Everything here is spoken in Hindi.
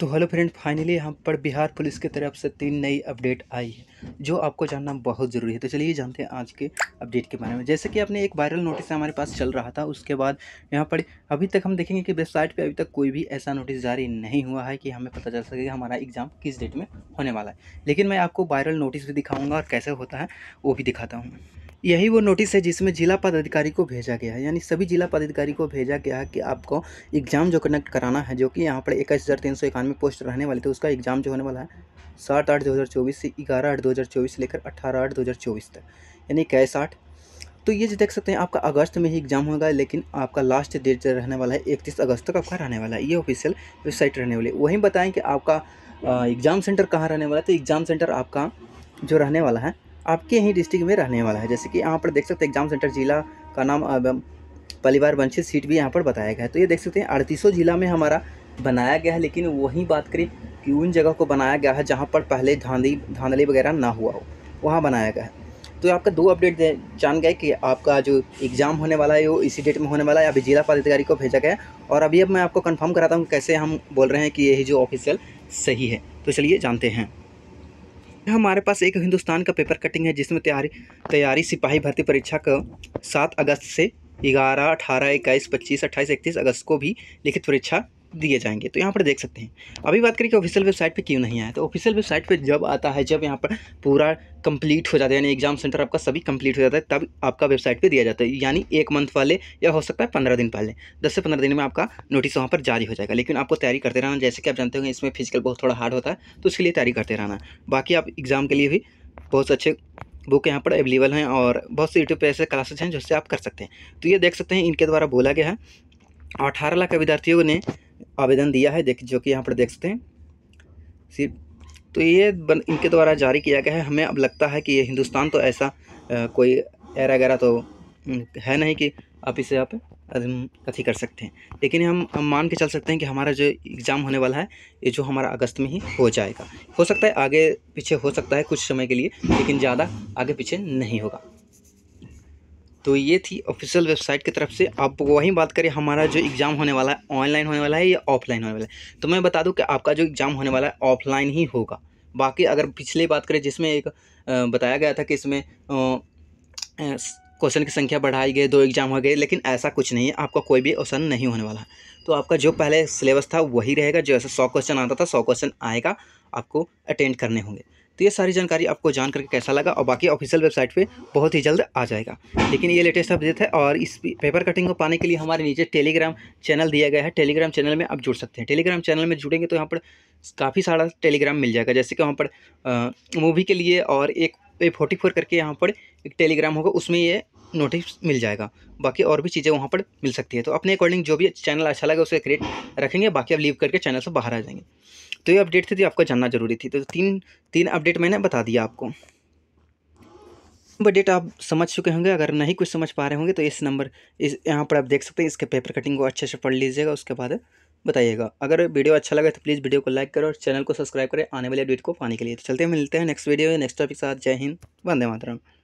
तो हेलो फ्रेंड फाइनली यहाँ पर बिहार पुलिस की तरफ से तीन नई अपडेट आई है जो आपको जानना बहुत ज़रूरी है तो चलिए जानते हैं आज के अपडेट के बारे में जैसे कि आपने एक वायरल नोटिस हमारे पास चल रहा था उसके बाद यहाँ पर अभी तक हम देखेंगे कि वेबसाइट पे अभी तक कोई भी ऐसा नोटिस जारी नहीं हुआ है कि हमें पता चल सके कि हमारा एग्ज़ाम किस डेट में होने वाला है लेकिन मैं आपको वायरल नोटिस भी दिखाऊँगा और कैसे होता है वो भी दिखाता हूँ यही वो नोटिस है जिसमें जिला पदाधिकारी को भेजा गया है यानी सभी जिला पदाधिकारी को भेजा गया है कि आपको एग्ज़ाम जो कंडक्ट कराना है जो कि यहाँ पर इक्कीस हज़ार तीन सौ इक्यानवे पोस्ट रहने वाले थे उसका एग्ज़ाम जो होने वाला है सात आठ दो हज़ार चौबीस से ग्यारह आठ दो हज़ार चौबीस से लेकर अट्ठारह आठ दो हज़ार चौबीस तक यानी इक्कीस आठ तो ये जो देख सकते हैं आपका अगस्त में ही एग्जाम होगा लेकिन आपका लास्ट डेट जो रहने वाला है इकतीस अगस्त तक आपका रहने वाला है ये ऑफिशियल वेबसाइट रहने वाली वहीं बताएँ कि आपका एग्ज़ाम सेंटर कहाँ रहने वाला है तो एग्ज़ाम सेंटर आपका जो रहने वाला है आपके ही डिस्ट्रिक्ट में रहने वाला है जैसे कि यहाँ पर देख सकते हैं एग्जाम सेंटर जिला का नाम परिवार वंचित सीट भी यहाँ पर बताया गया है तो ये देख सकते हैं अड़तीसों जिला में हमारा बनाया गया है लेकिन वही बात करें कि उन जगह को बनाया गया है जहाँ पर पहले धांधली धांधली वगैरह ना हुआ हो वहाँ बनाया गया है तो आपका दो अपडेट जान गए कि आपका जो एग्ज़ाम होने वाला है वो इसी डेट में होने वाला है अभी जिला पदाधिकारी को भेजा गया और अभी अब मैं आपको कंफर्म कराता हूँ कैसे हम बोल रहे हैं कि यही जो ऑफिशियल सही है तो चलिए जानते हैं हमारे पास एक हिंदुस्तान का पेपर कटिंग है जिसमें तैयारी तैयारी सिपाही भर्ती परीक्षा का सात अगस्त से ग्यारह अठारह इक्कीस पच्चीस अट्ठाईस इकतीस अगस्त को भी लिखित परीक्षा दिए जाएंगे तो यहाँ पर देख सकते हैं अभी बात करें कि ऑफिशियल वेबसाइट पर क्यों नहीं आया तो ऑफिशियल वेबसाइट पर जब आता है जब यहाँ पर पूरा कंप्लीट हो जाता है यानी एग्जाम सेंटर आपका सभी कंप्लीट हो जाता है तब आपका वेबसाइट पर दिया जाता है यानी एक मंथ पहले या हो सकता है पंद्रह दिन पहले दस से पंद्रह दिन में आपका नोटिस वहाँ पर जारी हो जाएगा लेकिन आपको तैयारी करते रहना जैसे कि आप जानते होंगे इसमें फिजिकल बहुत थोड़ा हार्ड होता है तो उसके लिए तैयारी करते रहना बाकी आप एग्ज़ाम के लिए भी बहुत अच्छे बुक यहाँ पर अवेलेबल हैं और बहुत से यूट्यूब पर ऐसे क्लासेज हैं जिससे आप कर सकते हैं तो ये देख सकते हैं इनके द्वारा बोला गया है अठारह लाख विद्यार्थियों ने आवेदन दिया है देख जो कि यहाँ पर देख सकते हैं सिर्फ तो ये बन, इनके द्वारा जारी किया गया है हमें अब लगता है कि ये हिंदुस्तान तो ऐसा आ, कोई एरा गैरा तो है नहीं कि आप इसे आप अथी कर सकते हैं लेकिन हम, हम मान के चल सकते हैं कि हमारा जो एग्ज़ाम होने वाला है ये जो हमारा अगस्त में ही हो जाएगा हो सकता है आगे पीछे हो सकता है कुछ समय के लिए लेकिन ज़्यादा आगे पीछे नहीं होगा तो ये थी ऑफिशियल वेबसाइट की तरफ से आप वही बात करें हमारा जो एग्ज़ाम होने वाला है ऑनलाइन होने वाला है या ऑफलाइन होने वाला है तो मैं बता दूँ कि आपका जो एग्ज़ाम होने वाला है ऑफलाइन ही होगा बाकी अगर पिछले बात करें जिसमें एक बताया गया था कि इसमें क्वेश्चन की संख्या बढ़ाई गई दो एग्ज़ाम हो गए लेकिन ऐसा कुछ नहीं है आपका कोई भी ऑप्शन नहीं होने वाला है तो आपका जो पहले सिलेबस था वही रहेगा जैसे सौ क्वेश्चन आता था सौ क्वेश्चन आएगा आपको अटेंड करने होंगे तो ये सारी जानकारी आपको जान करके कैसा लगा और बाकी ऑफिशियल वेबसाइट पे बहुत ही जल्द आ जाएगा लेकिन ये लेटेस्ट अपडेट है और इस पेपर कटिंग को पाने के लिए हमारे नीचे टेलीग्राम चैनल दिया गया है टेलीग्राम चैनल में आप जुड़ सकते हैं टेलीग्राम चैनल में जुड़ेंगे तो यहाँ पर काफ़ी सारा टेलीग्राम मिल जाएगा जैसे कि वहाँ पर मूवी के लिए और एक ए फोर्टी फोर करके यहाँ पर एक टेलीग्राम होगा उसमें ये नोटिस मिल जाएगा बाकी और भी चीज़ें वहाँ पर मिल सकती है तो अपने अकॉर्डिंग जो भी चैनल अच्छा लगे उसे क्रिएट रखेंगे बाकी आप लीव करके चैनल से बाहर आ जाएंगे तो ये अपडेट थी आपको जानना जरूरी थी तो तीन तीन अपडेट मैंने बता दिया आपको डेट आप समझ चुके होंगे अगर नहीं कुछ समझ पा रहे होंगे तो इस नंबर इस यहाँ पर आप देख सकते हैं इसके पेपर कटिंग को अच्छे से पढ़ लीजिएगा उसके बाद बताइएगा अगर वीडियो अच्छा लगा तो प्लीज़ वीडियो को लाइक करें और चैनल को सब्सक्राइब करें आने वाले अपडेट को पाने के लिए तो चलते हैं मिलते हैं नेक्स्ट वीडियो नेक्स्ट टॉपिक के साथ जय हिंद वंदे मातरम